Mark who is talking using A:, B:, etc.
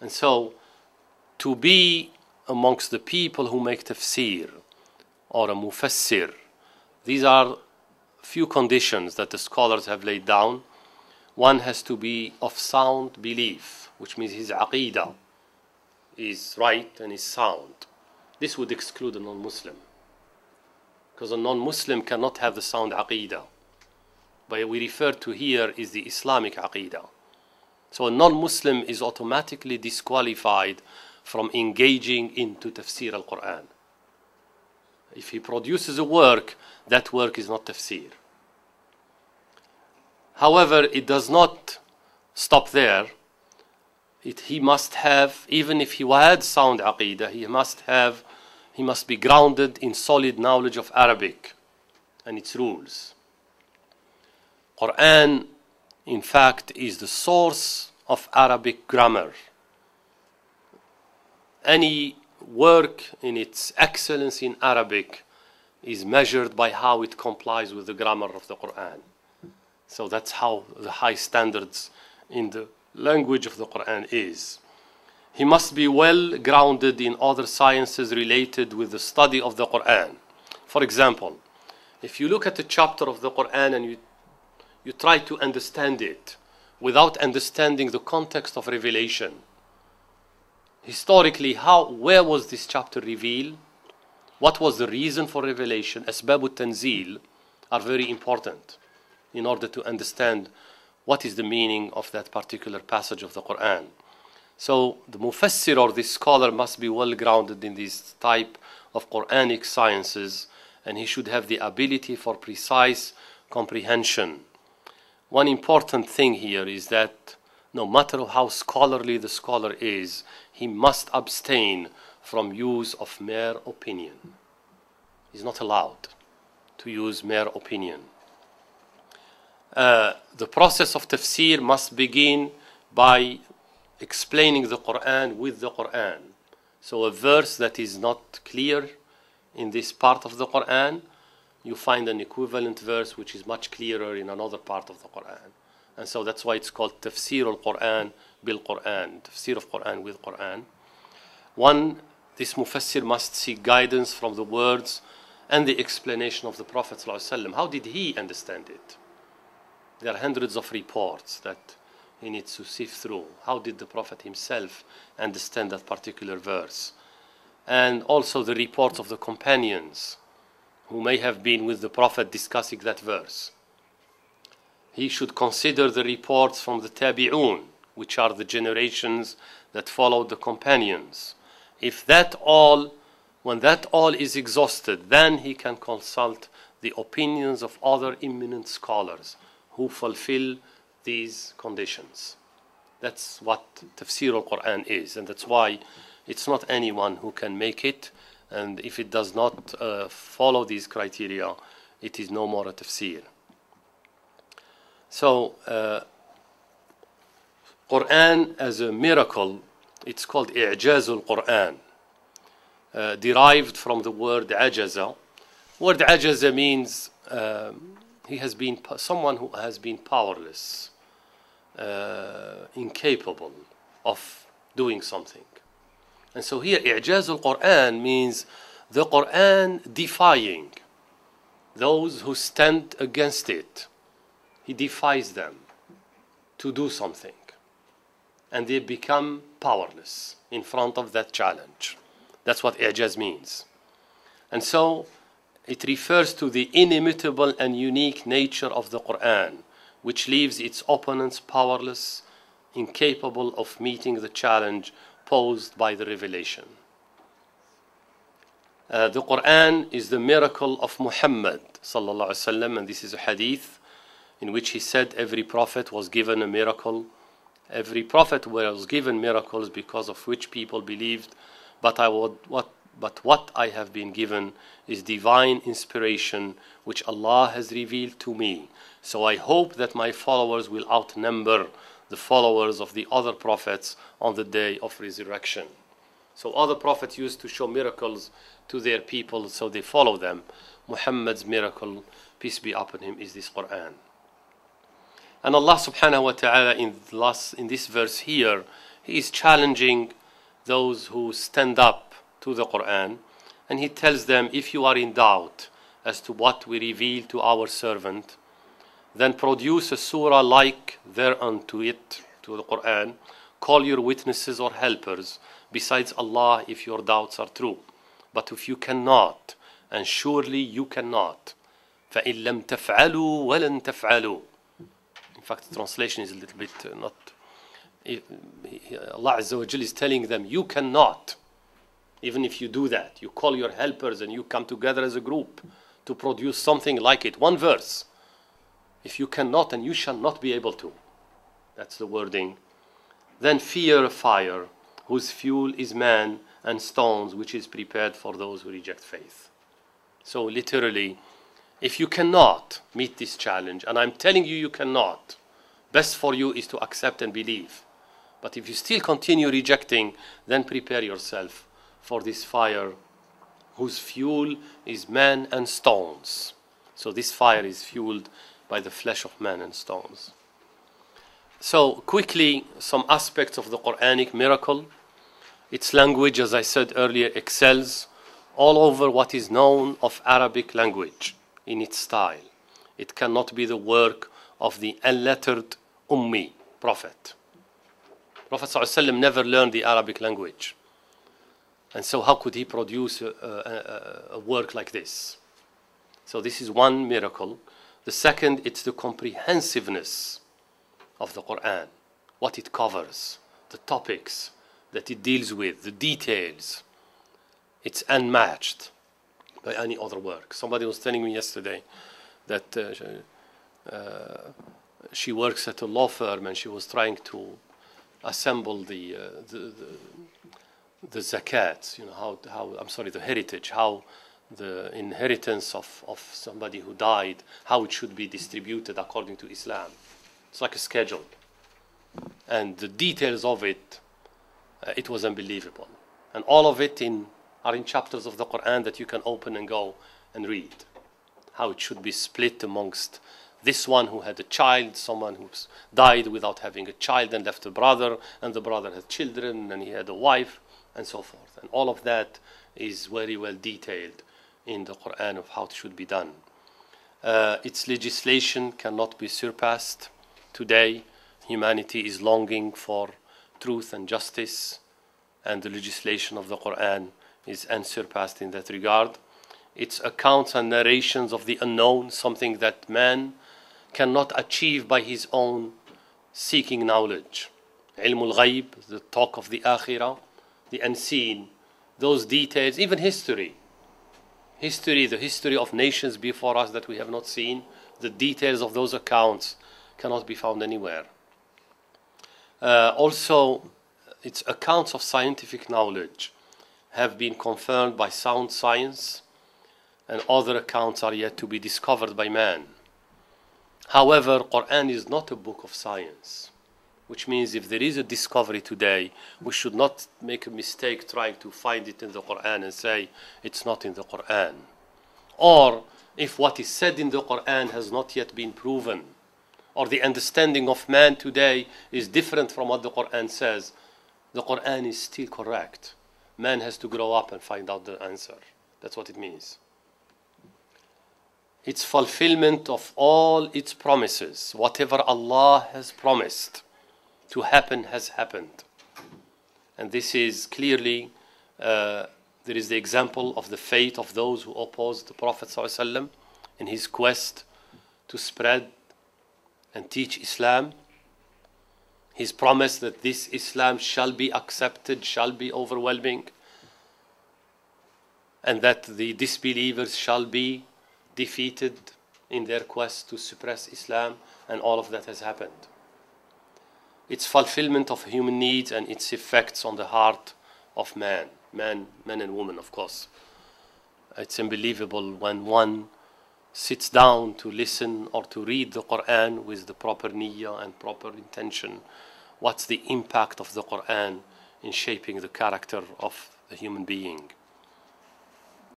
A: And so, to be amongst the people who make tafsir or a mufassir, these are few conditions that the scholars have laid down. One has to be of sound belief, which means his aqidah is right and is sound. This would exclude a non Muslim. Because a non Muslim cannot have the sound aqidah. But we refer to here is the Islamic aqidah. So a non-Muslim is automatically disqualified from engaging into tafsir al-Quran. If he produces a work, that work is not tafsir. However, it does not stop there. It, he must have, even if he had sound aqidah, he must have, he must be grounded in solid knowledge of Arabic and its rules. Quran in fact, is the source of Arabic grammar. Any work in its excellence in Arabic is measured by how it complies with the grammar of the Quran. So that's how the high standards in the language of the Quran is. He must be well grounded in other sciences related with the study of the Quran. For example, if you look at a chapter of the Quran and you you try to understand it without understanding the context of revelation. Historically, how, where was this chapter revealed? What was the reason for revelation? Asbab tanzil are very important in order to understand what is the meaning of that particular passage of the Quran. So the mufassir or the scholar must be well grounded in this type of Quranic sciences and he should have the ability for precise comprehension one important thing here is that no matter how scholarly the scholar is, he must abstain from use of mere opinion. He's not allowed to use mere opinion. Uh, the process of tafsir must begin by explaining the Quran with the Quran. So, a verse that is not clear in this part of the Quran, you find an equivalent verse which is much clearer in another part of the Quran. And so that's why it's called Tafsir al Quran bil Quran, Tafsir of Quran with Quran. One, this Mufassir must seek guidance from the words and the explanation of the Prophet. ﷺ. How did he understand it? There are hundreds of reports that he needs to sift through. How did the Prophet himself understand that particular verse? And also the reports of the companions who may have been with the Prophet discussing that verse. He should consider the reports from the Tabi'un, which are the generations that followed the companions. If that all, when that all is exhausted, then he can consult the opinions of other eminent scholars who fulfill these conditions. That's what tafsir al Quran is, and that's why it's not anyone who can make it and if it does not uh, follow these criteria, it is no more a tafsir. So, uh, Quran as a miracle, it's called I'jazul Quran, uh, derived from the word ajaza. Word ajaza means um, he has been someone who has been powerless, uh, incapable of doing something. And so here, i'jaz al-Quran means the Quran defying those who stand against it. He defies them to do something. And they become powerless in front of that challenge. That's what i'jaz means. And so it refers to the inimitable and unique nature of the Quran, which leaves its opponents powerless, incapable of meeting the challenge posed by the revelation. Uh, the Quran is the miracle of Muhammad وسلم, and this is a hadith in which he said every prophet was given a miracle. Every prophet was given miracles because of which people believed, but, I would, what, but what I have been given is divine inspiration which Allah has revealed to me. So I hope that my followers will outnumber the followers of the other prophets on the day of resurrection. So other prophets used to show miracles to their people, so they follow them. Muhammad's miracle, peace be upon him, is this Quran. And Allah subhanahu wa ta'ala in, last, in this verse here, He is challenging those who stand up to the Quran and He tells them, if you are in doubt as to what we reveal to our servant, then produce a surah like thereunto it, to the Quran. Call your witnesses or helpers besides Allah if your doubts are true. But if you cannot, and surely you cannot, فَإِن لَمْ تَفْعَلُوا وَلَن تَفْعَلوا. In fact, the translation is a little bit uh, not. Allah Azza wa is telling them, you cannot, even if you do that. You call your helpers and you come together as a group to produce something like it. One verse. If you cannot and you shall not be able to, that's the wording. Then fear fire, whose fuel is man and stones, which is prepared for those who reject faith. So, literally, if you cannot meet this challenge, and I'm telling you, you cannot, best for you is to accept and believe. But if you still continue rejecting, then prepare yourself for this fire whose fuel is man and stones. So this fire is fueled by the flesh of men and stones. So, quickly, some aspects of the Quranic miracle. Its language, as I said earlier, excels all over what is known of Arabic language in its style. It cannot be the work of the unlettered Ummi prophet. Prophet ﷺ never learned the Arabic language. And so, how could he produce a, a, a work like this? So, this is one miracle. The second, it's the comprehensiveness of the Quran, what it covers, the topics that it deals with, the details. It's unmatched by any other work. Somebody was telling me yesterday that uh, uh, she works at a law firm and she was trying to assemble the, uh, the, the, the you know, how, how, I'm sorry, the heritage, how the inheritance of, of somebody who died, how it should be distributed according to Islam. It's like a schedule. And the details of it, uh, it was unbelievable. And all of it in, are in chapters of the Quran that you can open and go and read. How it should be split amongst this one who had a child, someone who died without having a child and left a brother, and the brother had children and he had a wife, and so forth. And all of that is very well detailed in the Quran of how it should be done. Uh, its legislation cannot be surpassed. Today, humanity is longing for truth and justice, and the legislation of the Quran is unsurpassed in that regard. Its accounts and narrations of the unknown, something that man cannot achieve by his own seeking knowledge. Ilmul Ghaib, the talk of the Akhirah, the unseen, those details, even history history, the history of nations before us that we have not seen, the details of those accounts cannot be found anywhere. Uh, also, its accounts of scientific knowledge have been confirmed by sound science, and other accounts are yet to be discovered by man. However, Quran is not a book of science which means if there is a discovery today, we should not make a mistake trying to find it in the Quran and say it's not in the Quran. Or if what is said in the Quran has not yet been proven, or the understanding of man today is different from what the Quran says, the Quran is still correct. Man has to grow up and find out the answer. That's what it means. It's fulfillment of all its promises, whatever Allah has promised to happen has happened. And this is clearly, uh, there is the example of the fate of those who opposed the Prophet ﷺ in his quest to spread and teach Islam. His promise that this Islam shall be accepted, shall be overwhelming, and that the disbelievers shall be defeated in their quest to suppress Islam, and all of that has happened its fulfillment of human needs and its effects on the heart of man, man, men and women, of course. It's unbelievable when one sits down to listen or to read the Quran with the proper niyyah and proper intention. What's the impact of the Quran in shaping the character of the human being?